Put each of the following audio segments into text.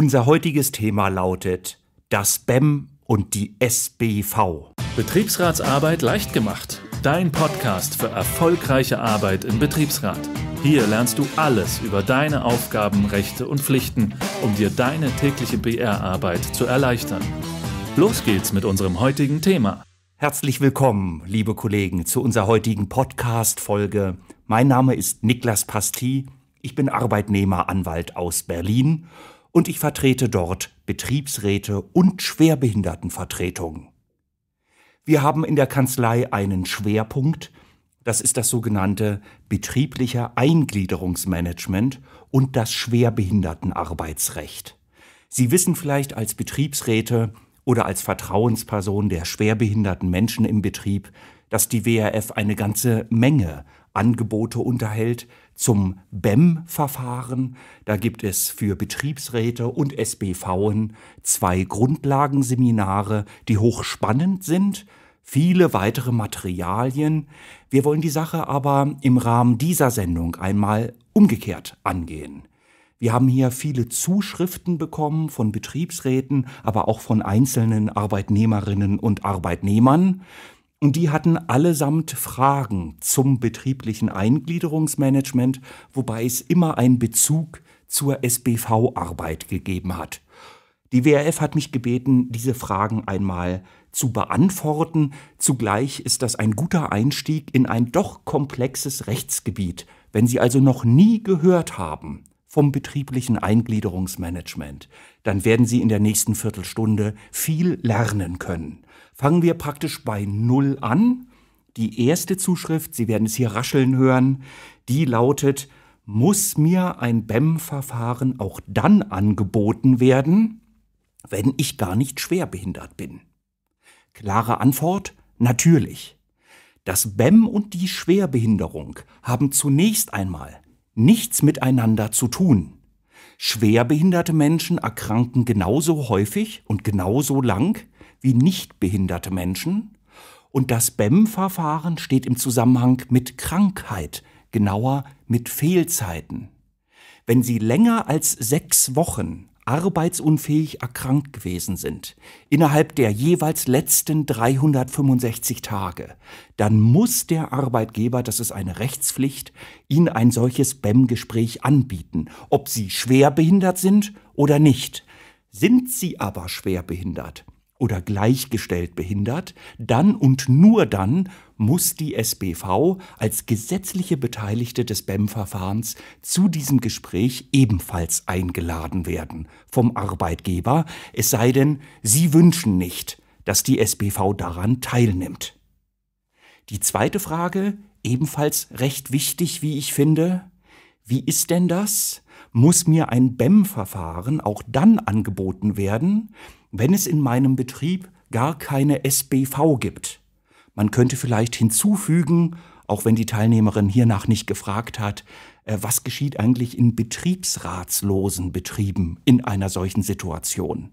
Unser heutiges Thema lautet das BEM und die SBV. Betriebsratsarbeit leicht gemacht. Dein Podcast für erfolgreiche Arbeit im Betriebsrat. Hier lernst du alles über deine Aufgaben, Rechte und Pflichten, um dir deine tägliche BR-Arbeit e zu erleichtern. Los geht's mit unserem heutigen Thema. Herzlich willkommen, liebe Kollegen, zu unserer heutigen Podcast-Folge. Mein Name ist Niklas Pasti. Ich bin Arbeitnehmeranwalt aus Berlin und ich vertrete dort Betriebsräte und Schwerbehindertenvertretungen. Wir haben in der Kanzlei einen Schwerpunkt, das ist das sogenannte betriebliche Eingliederungsmanagement und das Schwerbehindertenarbeitsrecht. Sie wissen vielleicht als Betriebsräte oder als Vertrauensperson der schwerbehinderten Menschen im Betrieb, dass die WRF eine ganze Menge Angebote unterhält, zum BEM-Verfahren. Da gibt es für Betriebsräte und SBVen zwei Grundlagenseminare, die hochspannend sind, viele weitere Materialien. Wir wollen die Sache aber im Rahmen dieser Sendung einmal umgekehrt angehen. Wir haben hier viele Zuschriften bekommen von Betriebsräten, aber auch von einzelnen Arbeitnehmerinnen und Arbeitnehmern. Und die hatten allesamt Fragen zum betrieblichen Eingliederungsmanagement, wobei es immer einen Bezug zur SBV-Arbeit gegeben hat. Die WRF hat mich gebeten, diese Fragen einmal zu beantworten. Zugleich ist das ein guter Einstieg in ein doch komplexes Rechtsgebiet. Wenn Sie also noch nie gehört haben vom betrieblichen Eingliederungsmanagement, dann werden Sie in der nächsten Viertelstunde viel lernen können. Fangen wir praktisch bei Null an. Die erste Zuschrift, Sie werden es hier rascheln hören, die lautet, muss mir ein BEM-Verfahren auch dann angeboten werden, wenn ich gar nicht schwerbehindert bin? Klare Antwort, natürlich. Das BEM und die Schwerbehinderung haben zunächst einmal nichts miteinander zu tun. Schwerbehinderte Menschen erkranken genauso häufig und genauso lang wie nicht behinderte Menschen. Und das BEM-Verfahren steht im Zusammenhang mit Krankheit, genauer mit Fehlzeiten. Wenn Sie länger als sechs Wochen arbeitsunfähig erkrankt gewesen sind, innerhalb der jeweils letzten 365 Tage, dann muss der Arbeitgeber, das ist eine Rechtspflicht, Ihnen ein solches BEM-Gespräch anbieten, ob Sie schwer behindert sind oder nicht. Sind Sie aber schwer behindert, oder gleichgestellt behindert, dann und nur dann muss die SBV als gesetzliche Beteiligte des BEM-Verfahrens zu diesem Gespräch ebenfalls eingeladen werden vom Arbeitgeber, es sei denn, Sie wünschen nicht, dass die SBV daran teilnimmt. Die zweite Frage, ebenfalls recht wichtig, wie ich finde, wie ist denn das? Muss mir ein BEM-Verfahren auch dann angeboten werden, wenn es in meinem Betrieb gar keine SBV gibt, man könnte vielleicht hinzufügen, auch wenn die Teilnehmerin hiernach nicht gefragt hat, äh, was geschieht eigentlich in betriebsratslosen Betrieben in einer solchen Situation?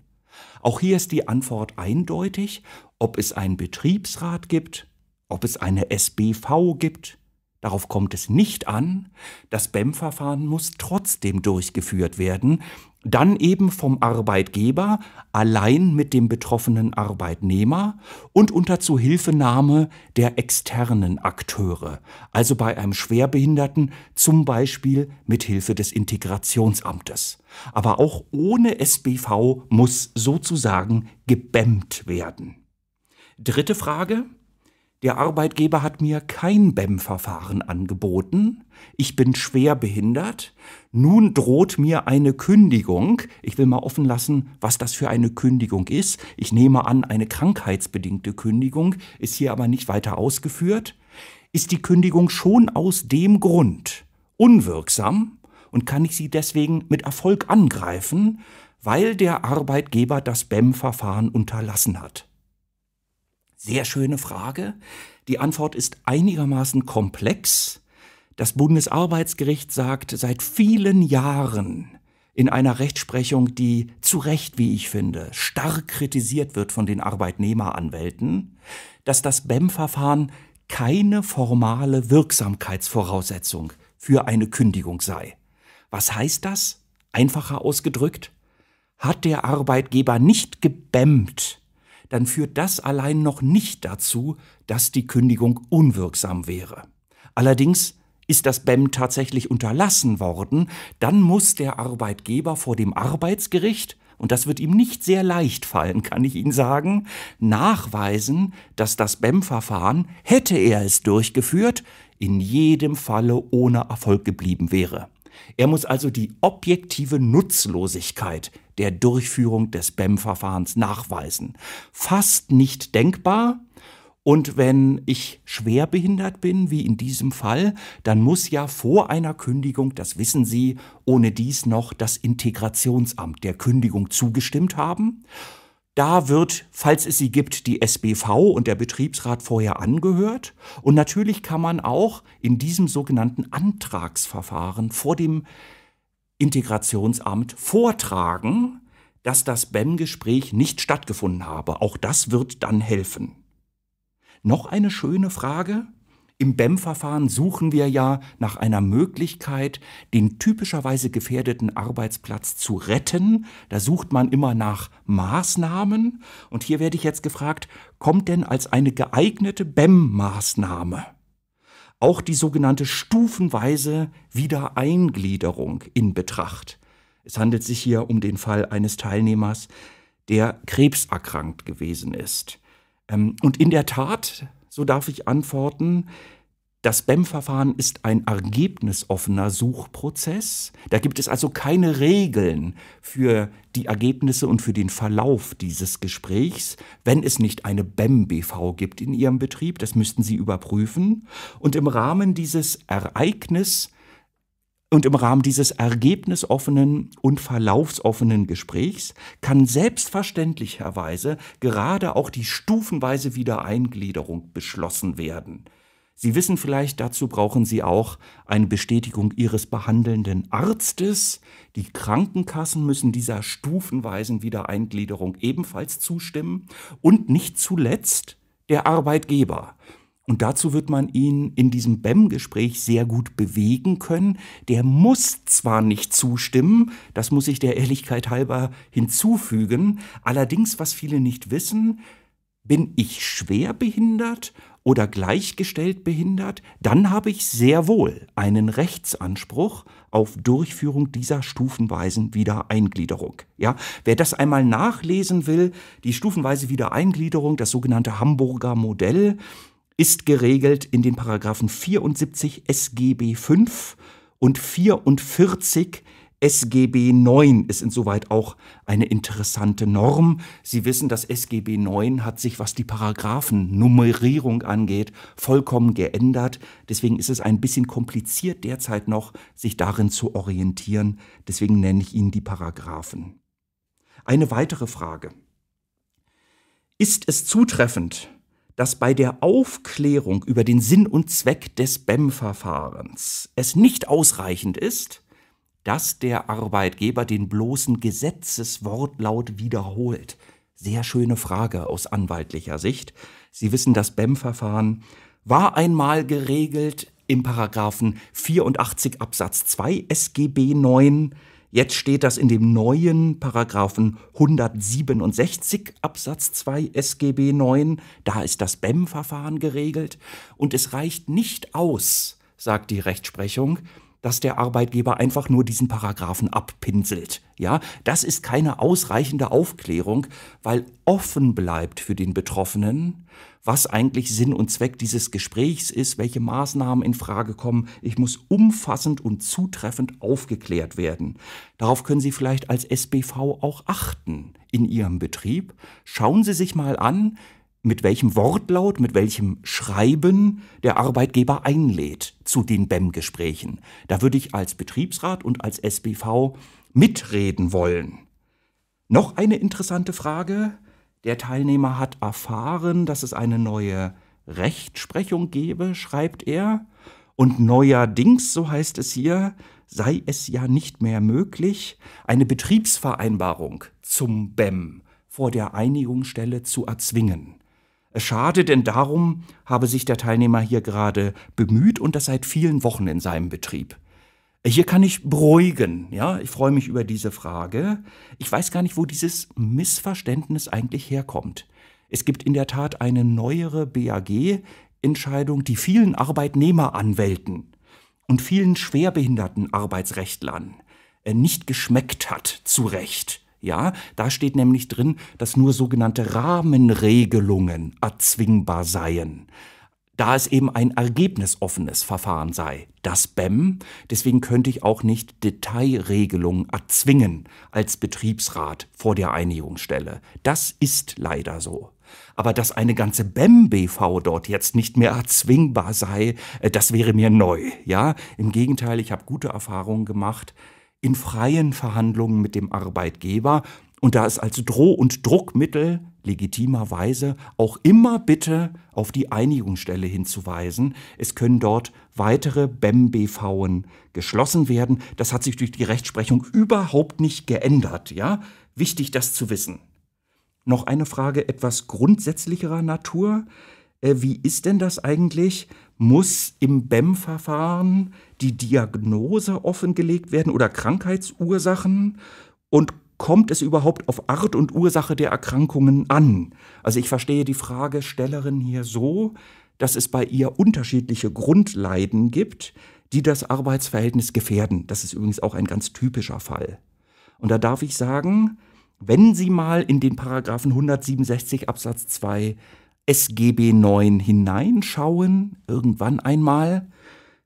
Auch hier ist die Antwort eindeutig, ob es einen Betriebsrat gibt, ob es eine SBV gibt, Darauf kommt es nicht an, das BEM-Verfahren muss trotzdem durchgeführt werden, dann eben vom Arbeitgeber allein mit dem betroffenen Arbeitnehmer und unter Zuhilfenahme der externen Akteure, also bei einem Schwerbehinderten zum Beispiel mit Hilfe des Integrationsamtes. Aber auch ohne SBV muss sozusagen gebämmt werden. Dritte Frage, der Arbeitgeber hat mir kein BEM-Verfahren angeboten. Ich bin schwer behindert. Nun droht mir eine Kündigung. Ich will mal offen lassen, was das für eine Kündigung ist. Ich nehme an, eine krankheitsbedingte Kündigung, ist hier aber nicht weiter ausgeführt. Ist die Kündigung schon aus dem Grund unwirksam und kann ich sie deswegen mit Erfolg angreifen, weil der Arbeitgeber das BEM-Verfahren unterlassen hat? Sehr schöne Frage. Die Antwort ist einigermaßen komplex. Das Bundesarbeitsgericht sagt seit vielen Jahren in einer Rechtsprechung, die zu Recht, wie ich finde, stark kritisiert wird von den Arbeitnehmeranwälten, dass das BEM-Verfahren keine formale Wirksamkeitsvoraussetzung für eine Kündigung sei. Was heißt das? Einfacher ausgedrückt, hat der Arbeitgeber nicht gebämmt, dann führt das allein noch nicht dazu, dass die Kündigung unwirksam wäre. Allerdings ist das BEM tatsächlich unterlassen worden, dann muss der Arbeitgeber vor dem Arbeitsgericht, und das wird ihm nicht sehr leicht fallen, kann ich Ihnen sagen, nachweisen, dass das BEM-Verfahren, hätte er es durchgeführt, in jedem Falle ohne Erfolg geblieben wäre. Er muss also die objektive Nutzlosigkeit der Durchführung des BEM-Verfahrens nachweisen. Fast nicht denkbar. Und wenn ich schwerbehindert bin, wie in diesem Fall, dann muss ja vor einer Kündigung, das wissen Sie, ohne dies noch das Integrationsamt der Kündigung zugestimmt haben. Da wird, falls es sie gibt, die SBV und der Betriebsrat vorher angehört. Und natürlich kann man auch in diesem sogenannten Antragsverfahren vor dem Integrationsamt vortragen, dass das BEM-Gespräch nicht stattgefunden habe. Auch das wird dann helfen. Noch eine schöne Frage, im BEM-Verfahren suchen wir ja nach einer Möglichkeit, den typischerweise gefährdeten Arbeitsplatz zu retten. Da sucht man immer nach Maßnahmen. Und hier werde ich jetzt gefragt, kommt denn als eine geeignete BEM-Maßnahme auch die sogenannte stufenweise Wiedereingliederung in Betracht? Es handelt sich hier um den Fall eines Teilnehmers, der krebserkrankt gewesen ist. Ähm, und in der Tat so darf ich antworten, das BEM-Verfahren ist ein ergebnisoffener Suchprozess. Da gibt es also keine Regeln für die Ergebnisse und für den Verlauf dieses Gesprächs, wenn es nicht eine BEM-BV gibt in Ihrem Betrieb. Das müssten Sie überprüfen. Und im Rahmen dieses Ereignis und im Rahmen dieses ergebnisoffenen und verlaufsoffenen Gesprächs kann selbstverständlicherweise gerade auch die stufenweise Wiedereingliederung beschlossen werden. Sie wissen vielleicht, dazu brauchen Sie auch eine Bestätigung Ihres behandelnden Arztes. Die Krankenkassen müssen dieser stufenweisen Wiedereingliederung ebenfalls zustimmen. Und nicht zuletzt der Arbeitgeber. Und dazu wird man ihn in diesem BEM-Gespräch sehr gut bewegen können. Der muss zwar nicht zustimmen, das muss ich der Ehrlichkeit halber hinzufügen, allerdings, was viele nicht wissen, bin ich schwer behindert oder gleichgestellt behindert, dann habe ich sehr wohl einen Rechtsanspruch auf Durchführung dieser stufenweisen Wiedereingliederung. Ja, wer das einmal nachlesen will, die stufenweise Wiedereingliederung, das sogenannte Hamburger Modell, ist geregelt in den Paragraphen 74 SGB 5 und 44 SGB 9 ist insoweit auch eine interessante Norm. Sie wissen, das SGB 9 hat sich, was die Paragraphennummerierung angeht, vollkommen geändert. Deswegen ist es ein bisschen kompliziert derzeit noch, sich darin zu orientieren. Deswegen nenne ich Ihnen die Paragraphen. Eine weitere Frage. Ist es zutreffend, dass bei der Aufklärung über den Sinn und Zweck des BEM-Verfahrens es nicht ausreichend ist, dass der Arbeitgeber den bloßen Gesetzeswortlaut wiederholt. Sehr schöne Frage aus anwaltlicher Sicht. Sie wissen, das BEM-Verfahren war einmal geregelt im Paragraphen 84 Absatz 2 SGB 9 Jetzt steht das in dem neuen Paragraphen 167 Absatz 2 SGB 9. Da ist das BEM-Verfahren geregelt. Und es reicht nicht aus, sagt die Rechtsprechung, dass der Arbeitgeber einfach nur diesen Paragraphen abpinselt. Ja, das ist keine ausreichende Aufklärung, weil offen bleibt für den Betroffenen, was eigentlich Sinn und Zweck dieses Gesprächs ist, welche Maßnahmen in Frage kommen. Ich muss umfassend und zutreffend aufgeklärt werden. Darauf können Sie vielleicht als SBV auch achten in Ihrem Betrieb. Schauen Sie sich mal an, mit welchem Wortlaut, mit welchem Schreiben der Arbeitgeber einlädt zu den BEM-Gesprächen. Da würde ich als Betriebsrat und als SBV mitreden wollen. Noch eine interessante Frage. Der Teilnehmer hat erfahren, dass es eine neue Rechtsprechung gebe, schreibt er. Und neuerdings, so heißt es hier, sei es ja nicht mehr möglich, eine Betriebsvereinbarung zum BEM vor der Einigungsstelle zu erzwingen. Schade, denn darum habe sich der Teilnehmer hier gerade bemüht und das seit vielen Wochen in seinem Betrieb. Hier kann ich beruhigen, ja, ich freue mich über diese Frage. Ich weiß gar nicht, wo dieses Missverständnis eigentlich herkommt. Es gibt in der Tat eine neuere BAG-Entscheidung, die vielen Arbeitnehmeranwälten und vielen schwerbehinderten Arbeitsrechtlern äh, nicht geschmeckt hat, zu Recht. Ja, da steht nämlich drin, dass nur sogenannte Rahmenregelungen erzwingbar seien da es eben ein ergebnisoffenes Verfahren sei, das BEM. Deswegen könnte ich auch nicht Detailregelungen erzwingen als Betriebsrat vor der Einigungsstelle. Das ist leider so. Aber dass eine ganze BEM-BV dort jetzt nicht mehr erzwingbar sei, äh, das wäre mir neu. Ja, im Gegenteil, ich habe gute Erfahrungen gemacht in freien Verhandlungen mit dem Arbeitgeber und da es als Droh- und Druckmittel legitimerweise auch immer bitte auf die Einigungsstelle hinzuweisen. Es können dort weitere BEM-BVen geschlossen werden. Das hat sich durch die Rechtsprechung überhaupt nicht geändert. Ja? Wichtig, das zu wissen. Noch eine Frage etwas grundsätzlicherer Natur. Äh, wie ist denn das eigentlich, muss im BEM-Verfahren die Diagnose offengelegt werden oder Krankheitsursachen und kommt es überhaupt auf Art und Ursache der Erkrankungen an? Also ich verstehe die Fragestellerin hier so, dass es bei ihr unterschiedliche Grundleiden gibt, die das Arbeitsverhältnis gefährden. Das ist übrigens auch ein ganz typischer Fall. Und da darf ich sagen, wenn Sie mal in den Paragraphen 167 Absatz 2 SGB 9 hineinschauen, irgendwann einmal,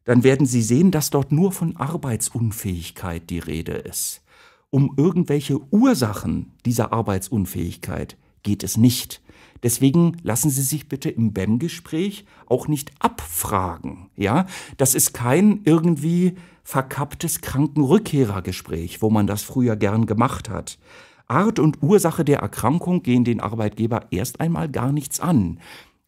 dann werden Sie sehen, dass dort nur von Arbeitsunfähigkeit die Rede ist. Um irgendwelche Ursachen dieser Arbeitsunfähigkeit geht es nicht. Deswegen lassen Sie sich bitte im BEM-Gespräch auch nicht abfragen. Ja, das ist kein irgendwie verkapptes Krankenrückkehrergespräch, wo man das früher gern gemacht hat. Art und Ursache der Erkrankung gehen den Arbeitgeber erst einmal gar nichts an,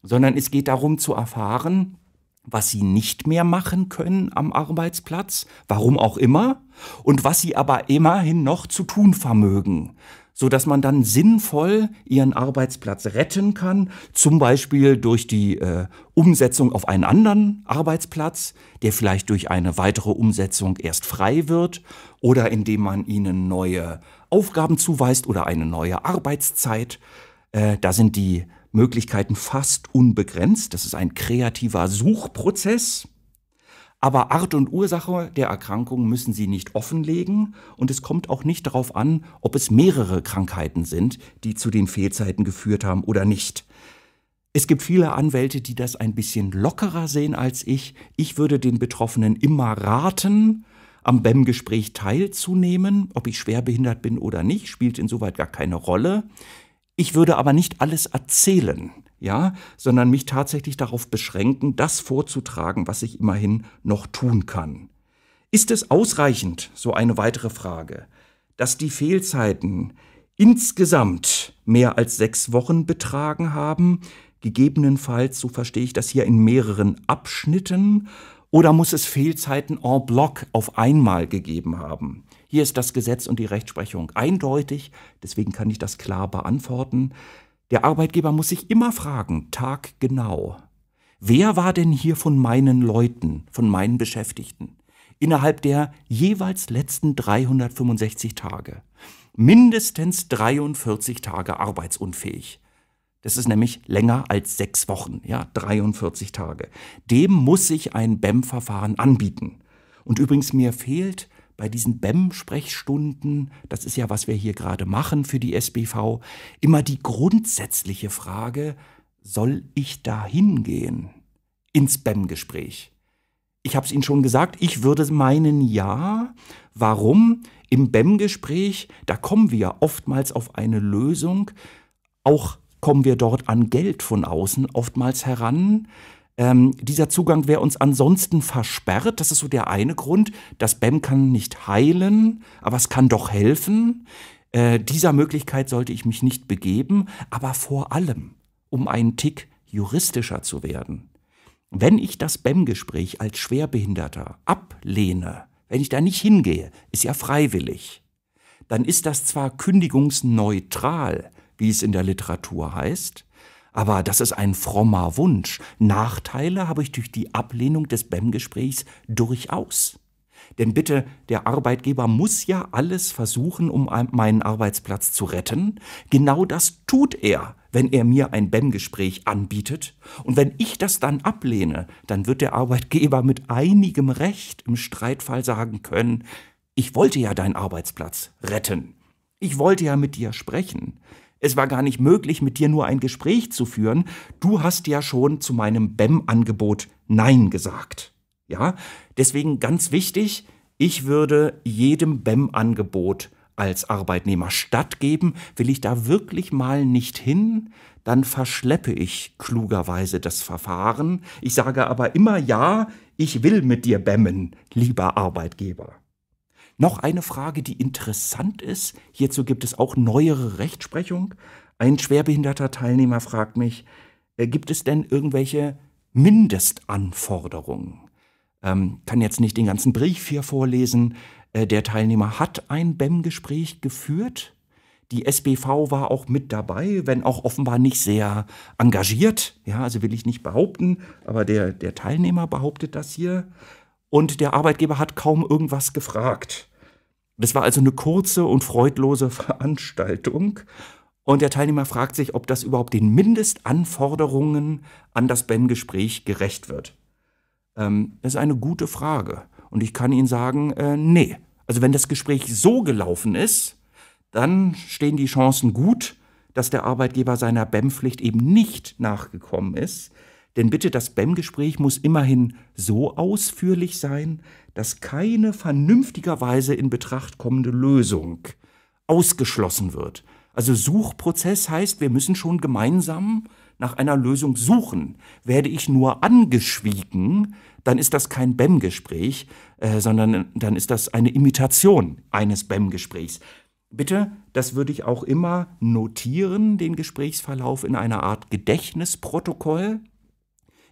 sondern es geht darum zu erfahren, was sie nicht mehr machen können am Arbeitsplatz, warum auch immer, und was sie aber immerhin noch zu tun vermögen so dass man dann sinnvoll ihren Arbeitsplatz retten kann, zum Beispiel durch die äh, Umsetzung auf einen anderen Arbeitsplatz, der vielleicht durch eine weitere Umsetzung erst frei wird oder indem man ihnen neue Aufgaben zuweist oder eine neue Arbeitszeit. Äh, da sind die Möglichkeiten fast unbegrenzt. Das ist ein kreativer Suchprozess. Aber Art und Ursache der Erkrankung müssen sie nicht offenlegen und es kommt auch nicht darauf an, ob es mehrere Krankheiten sind, die zu den Fehlzeiten geführt haben oder nicht. Es gibt viele Anwälte, die das ein bisschen lockerer sehen als ich. Ich würde den Betroffenen immer raten, am BEM-Gespräch teilzunehmen. Ob ich schwerbehindert bin oder nicht, spielt insoweit gar keine Rolle. Ich würde aber nicht alles erzählen ja, sondern mich tatsächlich darauf beschränken, das vorzutragen, was ich immerhin noch tun kann. Ist es ausreichend, so eine weitere Frage, dass die Fehlzeiten insgesamt mehr als sechs Wochen betragen haben, gegebenenfalls, so verstehe ich das hier, in mehreren Abschnitten, oder muss es Fehlzeiten en bloc auf einmal gegeben haben? Hier ist das Gesetz und die Rechtsprechung eindeutig, deswegen kann ich das klar beantworten. Der Arbeitgeber muss sich immer fragen, taggenau, wer war denn hier von meinen Leuten, von meinen Beschäftigten, innerhalb der jeweils letzten 365 Tage mindestens 43 Tage arbeitsunfähig? Das ist nämlich länger als sechs Wochen, ja, 43 Tage. Dem muss sich ein BEM-Verfahren anbieten. Und übrigens, mir fehlt bei diesen BEM-Sprechstunden, das ist ja, was wir hier gerade machen für die SBV, immer die grundsätzliche Frage, soll ich da hingehen ins BEM-Gespräch? Ich habe es Ihnen schon gesagt, ich würde meinen ja. Warum? Im BEM-Gespräch, da kommen wir oftmals auf eine Lösung, auch kommen wir dort an Geld von außen oftmals heran. Ähm, dieser Zugang wäre uns ansonsten versperrt. Das ist so der eine Grund. Das BEM kann nicht heilen, aber es kann doch helfen. Äh, dieser Möglichkeit sollte ich mich nicht begeben, aber vor allem, um einen Tick juristischer zu werden. Wenn ich das BEM-Gespräch als Schwerbehinderter ablehne, wenn ich da nicht hingehe, ist ja freiwillig, dann ist das zwar kündigungsneutral, wie es in der Literatur heißt, aber das ist ein frommer Wunsch. Nachteile habe ich durch die Ablehnung des BEM-Gesprächs durchaus. Denn bitte, der Arbeitgeber muss ja alles versuchen, um meinen Arbeitsplatz zu retten. Genau das tut er, wenn er mir ein BEM-Gespräch anbietet. Und wenn ich das dann ablehne, dann wird der Arbeitgeber mit einigem Recht im Streitfall sagen können, ich wollte ja deinen Arbeitsplatz retten. Ich wollte ja mit dir sprechen. Es war gar nicht möglich, mit dir nur ein Gespräch zu führen. Du hast ja schon zu meinem BEM-Angebot Nein gesagt. Ja, deswegen ganz wichtig, ich würde jedem BEM-Angebot als Arbeitnehmer stattgeben. Will ich da wirklich mal nicht hin, dann verschleppe ich klugerweise das Verfahren. Ich sage aber immer ja, ich will mit dir bämmen, lieber Arbeitgeber. Noch eine Frage, die interessant ist. Hierzu gibt es auch neuere Rechtsprechung. Ein schwerbehinderter Teilnehmer fragt mich, äh, gibt es denn irgendwelche Mindestanforderungen? Ähm, kann jetzt nicht den ganzen Brief hier vorlesen. Äh, der Teilnehmer hat ein BEM-Gespräch geführt. Die SBV war auch mit dabei, wenn auch offenbar nicht sehr engagiert. Ja, also will ich nicht behaupten, aber der, der Teilnehmer behauptet das hier und der Arbeitgeber hat kaum irgendwas gefragt. Das war also eine kurze und freudlose Veranstaltung. Und der Teilnehmer fragt sich, ob das überhaupt den Mindestanforderungen an das Ben-Gespräch gerecht wird. Ähm, das ist eine gute Frage. Und ich kann Ihnen sagen, äh, nee. Also wenn das Gespräch so gelaufen ist, dann stehen die Chancen gut, dass der Arbeitgeber seiner BEM-Pflicht eben nicht nachgekommen ist. Denn bitte, das BEM-Gespräch muss immerhin so ausführlich sein, dass keine vernünftigerweise in Betracht kommende Lösung ausgeschlossen wird. Also Suchprozess heißt, wir müssen schon gemeinsam nach einer Lösung suchen. Werde ich nur angeschwiegen, dann ist das kein BEM-Gespräch, äh, sondern dann ist das eine Imitation eines BEM-Gesprächs. Bitte, das würde ich auch immer notieren, den Gesprächsverlauf in einer Art Gedächtnisprotokoll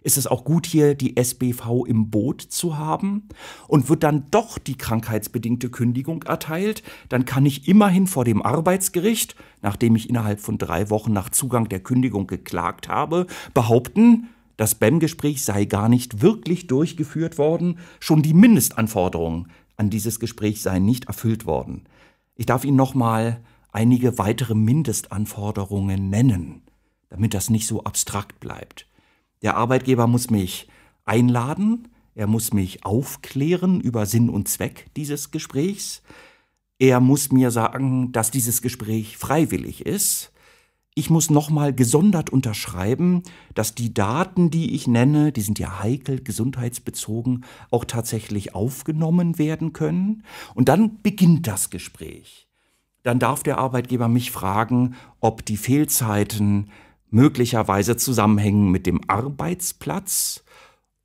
ist es auch gut, hier die SBV im Boot zu haben? Und wird dann doch die krankheitsbedingte Kündigung erteilt, dann kann ich immerhin vor dem Arbeitsgericht, nachdem ich innerhalb von drei Wochen nach Zugang der Kündigung geklagt habe, behaupten, das BEM-Gespräch sei gar nicht wirklich durchgeführt worden, schon die Mindestanforderungen an dieses Gespräch seien nicht erfüllt worden. Ich darf Ihnen nochmal einige weitere Mindestanforderungen nennen, damit das nicht so abstrakt bleibt. Der Arbeitgeber muss mich einladen, er muss mich aufklären über Sinn und Zweck dieses Gesprächs, er muss mir sagen, dass dieses Gespräch freiwillig ist, ich muss nochmal gesondert unterschreiben, dass die Daten, die ich nenne, die sind ja heikel gesundheitsbezogen, auch tatsächlich aufgenommen werden können. Und dann beginnt das Gespräch. Dann darf der Arbeitgeber mich fragen, ob die Fehlzeiten möglicherweise zusammenhängen mit dem Arbeitsplatz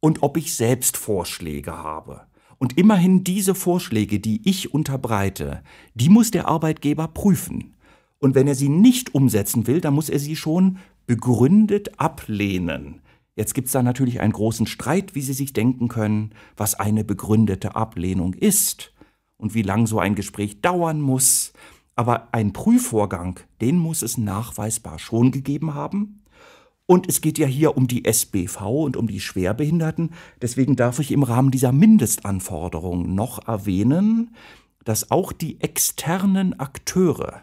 und ob ich selbst Vorschläge habe. Und immerhin diese Vorschläge, die ich unterbreite, die muss der Arbeitgeber prüfen. Und wenn er sie nicht umsetzen will, dann muss er sie schon begründet ablehnen. Jetzt gibt es da natürlich einen großen Streit, wie Sie sich denken können, was eine begründete Ablehnung ist und wie lang so ein Gespräch dauern muss. Aber ein Prüfvorgang, den muss es nachweisbar schon gegeben haben. Und es geht ja hier um die SBV und um die Schwerbehinderten. Deswegen darf ich im Rahmen dieser Mindestanforderungen noch erwähnen, dass auch die externen Akteure,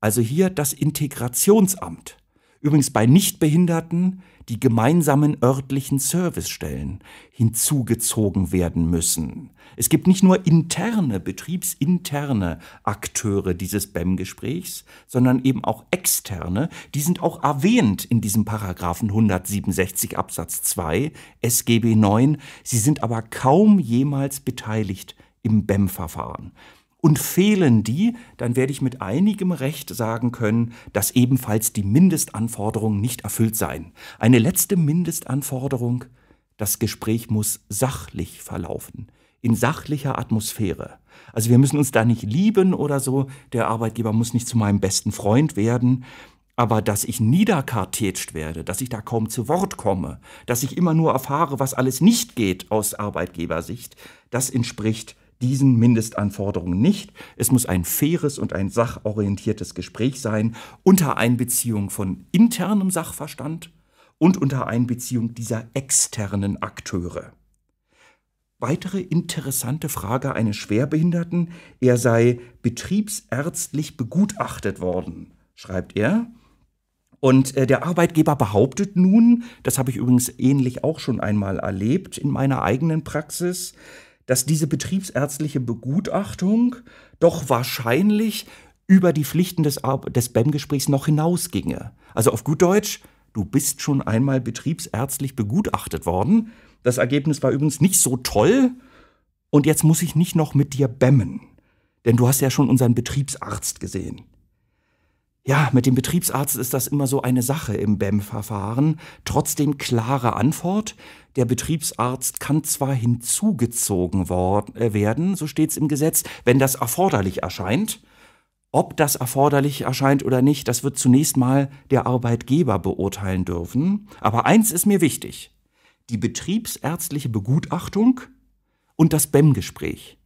also hier das Integrationsamt, übrigens bei Nichtbehinderten die gemeinsamen örtlichen Servicestellen hinzugezogen werden müssen. Es gibt nicht nur interne, betriebsinterne Akteure dieses BEM-Gesprächs, sondern eben auch externe, die sind auch erwähnt in diesem Paragraphen 167 Absatz 2 SGB 9, sie sind aber kaum jemals beteiligt im BEM-Verfahren. Und fehlen die, dann werde ich mit einigem Recht sagen können, dass ebenfalls die Mindestanforderungen nicht erfüllt seien. Eine letzte Mindestanforderung, das Gespräch muss sachlich verlaufen, in sachlicher Atmosphäre. Also wir müssen uns da nicht lieben oder so, der Arbeitgeber muss nicht zu meinem besten Freund werden, aber dass ich niederkartetscht werde, dass ich da kaum zu Wort komme, dass ich immer nur erfahre, was alles nicht geht aus Arbeitgebersicht, das entspricht diesen Mindestanforderungen nicht. Es muss ein faires und ein sachorientiertes Gespräch sein, unter Einbeziehung von internem Sachverstand und unter Einbeziehung dieser externen Akteure. Weitere interessante Frage eines Schwerbehinderten, er sei betriebsärztlich begutachtet worden, schreibt er. Und äh, der Arbeitgeber behauptet nun, das habe ich übrigens ähnlich auch schon einmal erlebt in meiner eigenen Praxis, dass diese betriebsärztliche Begutachtung doch wahrscheinlich über die Pflichten des, des BEM-Gesprächs noch hinausginge. Also auf gut Deutsch, du bist schon einmal betriebsärztlich begutachtet worden. Das Ergebnis war übrigens nicht so toll. Und jetzt muss ich nicht noch mit dir bämmen. Denn du hast ja schon unseren Betriebsarzt gesehen. Ja, mit dem Betriebsarzt ist das immer so eine Sache im BEM-Verfahren. Trotzdem klare Antwort. Der Betriebsarzt kann zwar hinzugezogen worden, äh, werden, so steht es im Gesetz, wenn das erforderlich erscheint. Ob das erforderlich erscheint oder nicht, das wird zunächst mal der Arbeitgeber beurteilen dürfen. Aber eins ist mir wichtig. Die betriebsärztliche Begutachtung und das BEM-Gespräch.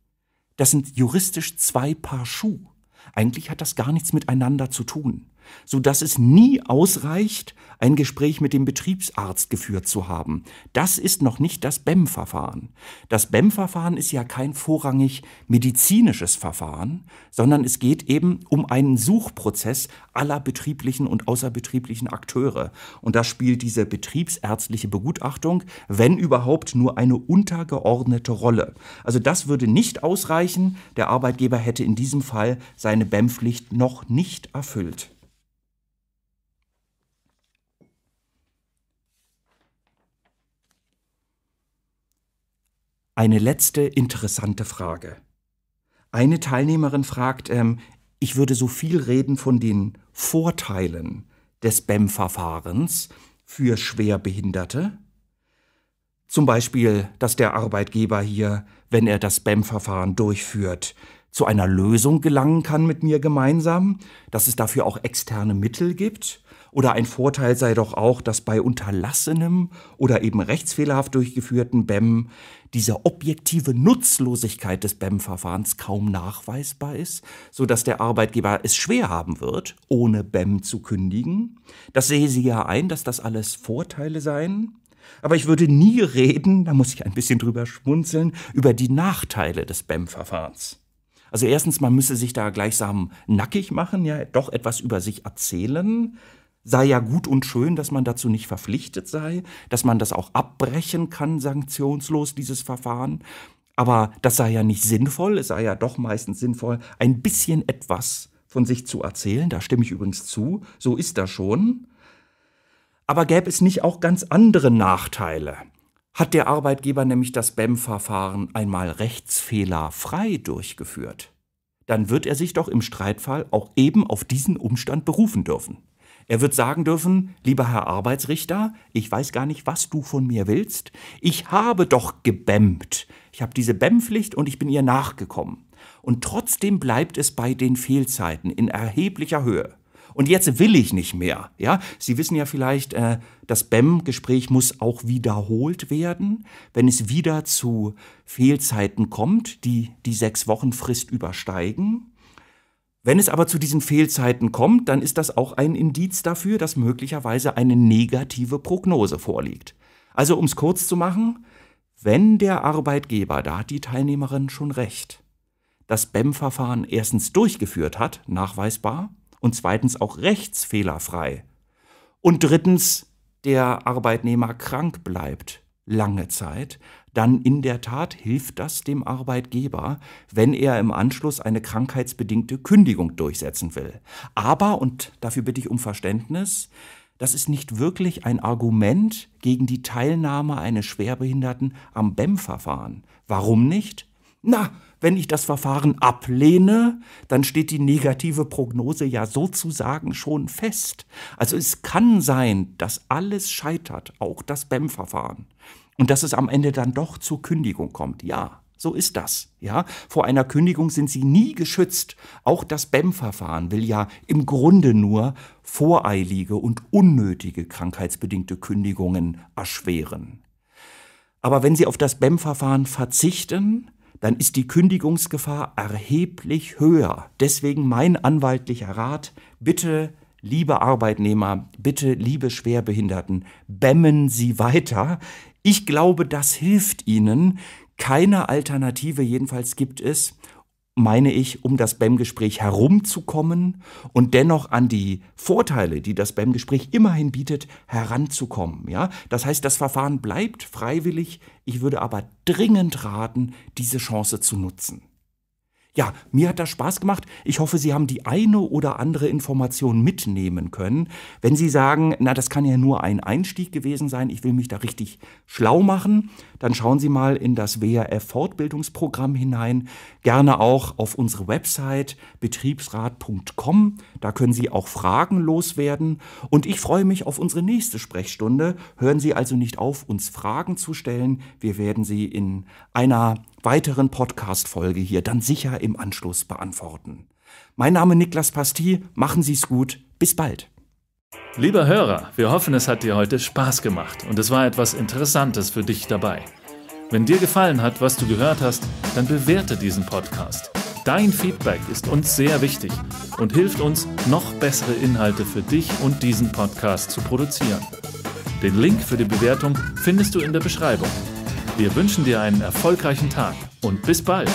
Das sind juristisch zwei Paar Schuhe. Eigentlich hat das gar nichts miteinander zu tun so dass es nie ausreicht, ein Gespräch mit dem Betriebsarzt geführt zu haben. Das ist noch nicht das BEM-Verfahren. Das BEM-Verfahren ist ja kein vorrangig medizinisches Verfahren, sondern es geht eben um einen Suchprozess aller betrieblichen und außerbetrieblichen Akteure. Und da spielt diese betriebsärztliche Begutachtung, wenn überhaupt, nur eine untergeordnete Rolle. Also das würde nicht ausreichen. Der Arbeitgeber hätte in diesem Fall seine BEM-Pflicht noch nicht erfüllt. eine letzte interessante Frage. Eine Teilnehmerin fragt, ähm, ich würde so viel reden von den Vorteilen des BEM-Verfahrens für Schwerbehinderte. Zum Beispiel, dass der Arbeitgeber hier, wenn er das BEM-Verfahren durchführt, zu einer Lösung gelangen kann mit mir gemeinsam, dass es dafür auch externe Mittel gibt. Oder ein Vorteil sei doch auch, dass bei unterlassenem oder eben rechtsfehlerhaft durchgeführten BEM diese objektive Nutzlosigkeit des BEM-Verfahrens kaum nachweisbar ist, so dass der Arbeitgeber es schwer haben wird, ohne BEM zu kündigen. Das sehe sie ja ein, dass das alles Vorteile seien. Aber ich würde nie reden, da muss ich ein bisschen drüber schmunzeln, über die Nachteile des BEM-Verfahrens. Also erstens, man müsse sich da gleichsam nackig machen, ja, doch etwas über sich erzählen sei ja gut und schön, dass man dazu nicht verpflichtet sei, dass man das auch abbrechen kann, sanktionslos, dieses Verfahren. Aber das sei ja nicht sinnvoll, es sei ja doch meistens sinnvoll, ein bisschen etwas von sich zu erzählen. Da stimme ich übrigens zu, so ist das schon. Aber gäbe es nicht auch ganz andere Nachteile? hat der Arbeitgeber nämlich das BEM-Verfahren einmal rechtsfehlerfrei durchgeführt, dann wird er sich doch im Streitfall auch eben auf diesen Umstand berufen dürfen. Er wird sagen dürfen, lieber Herr Arbeitsrichter, ich weiß gar nicht, was du von mir willst. Ich habe doch gebämmt. Ich habe diese BEM-Pflicht und ich bin ihr nachgekommen. Und trotzdem bleibt es bei den Fehlzeiten in erheblicher Höhe und jetzt will ich nicht mehr. Ja, Sie wissen ja vielleicht, äh, das BEM-Gespräch muss auch wiederholt werden, wenn es wieder zu Fehlzeiten kommt, die die sechs Wochen Frist übersteigen. Wenn es aber zu diesen Fehlzeiten kommt, dann ist das auch ein Indiz dafür, dass möglicherweise eine negative Prognose vorliegt. Also um es kurz zu machen, wenn der Arbeitgeber, da hat die Teilnehmerin schon recht, das BEM-Verfahren erstens durchgeführt hat, nachweisbar, und zweitens auch rechtsfehlerfrei. Und drittens, der Arbeitnehmer krank bleibt lange Zeit, dann in der Tat hilft das dem Arbeitgeber, wenn er im Anschluss eine krankheitsbedingte Kündigung durchsetzen will. Aber, und dafür bitte ich um Verständnis, das ist nicht wirklich ein Argument gegen die Teilnahme eines Schwerbehinderten am BEM-Verfahren. Warum nicht? Na, wenn ich das Verfahren ablehne, dann steht die negative Prognose ja sozusagen schon fest. Also es kann sein, dass alles scheitert, auch das BEM-Verfahren. Und dass es am Ende dann doch zur Kündigung kommt. Ja, so ist das. Ja, vor einer Kündigung sind sie nie geschützt. Auch das BEM-Verfahren will ja im Grunde nur voreilige und unnötige krankheitsbedingte Kündigungen erschweren. Aber wenn Sie auf das BEM-Verfahren verzichten, dann ist die Kündigungsgefahr erheblich höher. Deswegen mein anwaltlicher Rat, bitte, liebe Arbeitnehmer, bitte, liebe Schwerbehinderten, bämmen Sie weiter. Ich glaube, das hilft Ihnen. Keine Alternative jedenfalls gibt es meine ich, um das BEM-Gespräch herumzukommen und dennoch an die Vorteile, die das BEM-Gespräch immerhin bietet, heranzukommen. Ja? Das heißt, das Verfahren bleibt freiwillig. Ich würde aber dringend raten, diese Chance zu nutzen. Ja, mir hat das Spaß gemacht. Ich hoffe, Sie haben die eine oder andere Information mitnehmen können. Wenn Sie sagen, na, das kann ja nur ein Einstieg gewesen sein, ich will mich da richtig schlau machen, dann schauen Sie mal in das WRF Fortbildungsprogramm hinein. Gerne auch auf unsere Website betriebsrat.com. Da können Sie auch Fragen loswerden. Und ich freue mich auf unsere nächste Sprechstunde. Hören Sie also nicht auf, uns Fragen zu stellen. Wir werden sie in einer weiteren Podcast-Folge hier dann sicher im Anschluss beantworten. Mein Name Niklas Pasti, machen Sie's gut, bis bald. Lieber Hörer, wir hoffen, es hat dir heute Spaß gemacht und es war etwas Interessantes für dich dabei. Wenn dir gefallen hat, was du gehört hast, dann bewerte diesen Podcast. Dein Feedback ist uns sehr wichtig und hilft uns, noch bessere Inhalte für dich und diesen Podcast zu produzieren. Den Link für die Bewertung findest du in der Beschreibung. Wir wünschen dir einen erfolgreichen Tag und bis bald.